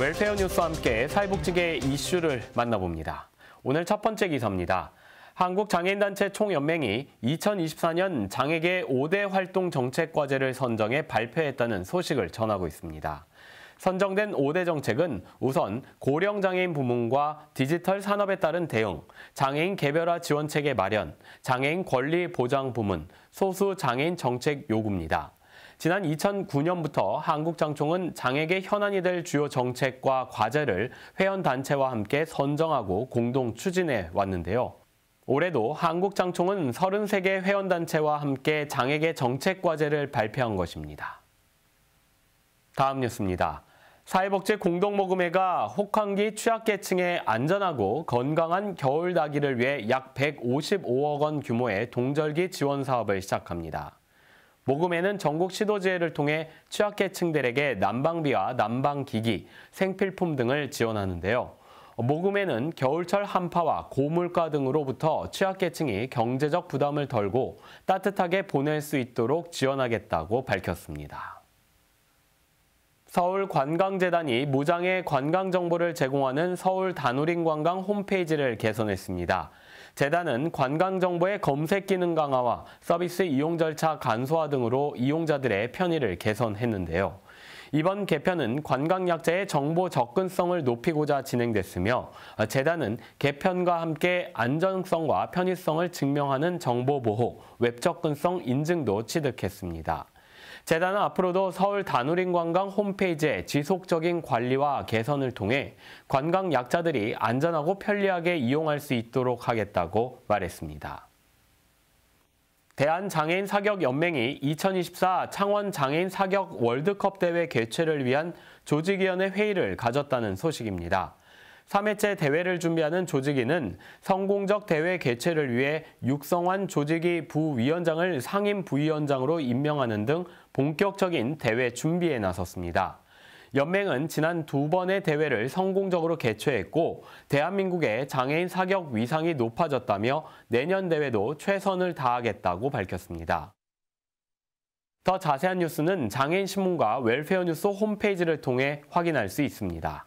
웰페어 뉴스와 함께 사회복지계 의 이슈를 만나봅니다. 오늘 첫 번째 기사입니다. 한국장애인단체 총연맹이 2024년 장애계 5대 활동 정책 과제를 선정해 발표했다는 소식을 전하고 있습니다. 선정된 5대 정책은 우선 고령 장애인 부문과 디지털 산업에 따른 대응, 장애인 개별화 지원 체계 마련, 장애인 권리 보장 부문, 소수 장애인 정책 요구입니다. 지난 2009년부터 한국장총은 장에게 현안이 될 주요 정책과 과제를 회원단체와 함께 선정하고 공동 추진해 왔는데요. 올해도 한국장총은 33개 회원단체와 함께 장에게 정책과제를 발표한 것입니다. 다음 뉴스입니다. 사회복지 공동모금회가 혹한기 취약계층의 안전하고 건강한 겨울 나기를 위해 약 155억 원 규모의 동절기 지원 사업을 시작합니다. 모금에는 전국 시도지회를 통해 취약계층들에게 난방비와 난방기기, 생필품 등을 지원하는데요. 모금에는 겨울철 한파와 고물가 등으로부터 취약계층이 경제적 부담을 덜고 따뜻하게 보낼 수 있도록 지원하겠다고 밝혔습니다. 서울관광재단이 무장의 관광정보를 제공하는 서울 다누린 관광 홈페이지를 개선했습니다. 재단은 관광 정보의 검색 기능 강화와 서비스 이용 절차 간소화 등으로 이용자들의 편의를 개선했는데요. 이번 개편은 관광약자의 정보 접근성을 높이고자 진행됐으며 재단은 개편과 함께 안전성과 편의성을 증명하는 정보보호, 웹접근성 인증도 취득했습니다. 재단은 앞으로도 서울 다누린관광 홈페이지의 지속적인 관리와 개선을 통해 관광 약자들이 안전하고 편리하게 이용할 수 있도록 하겠다고 말했습니다. 대한장애인 사격연맹이 2024 창원 장애인 사격 월드컵 대회 개최를 위한 조직위원회 회의를 가졌다는 소식입니다. 3회째 대회를 준비하는 조직인은 성공적 대회 개최를 위해 육성환 조직위 부위원장을 상임 부위원장으로 임명하는 등 본격적인 대회 준비에 나섰습니다. 연맹은 지난 두 번의 대회를 성공적으로 개최했고 대한민국의 장애인 사격 위상이 높아졌다며 내년 대회도 최선을 다하겠다고 밝혔습니다. 더 자세한 뉴스는 장애인신문과 웰페어뉴스 홈페이지를 통해 확인할 수 있습니다.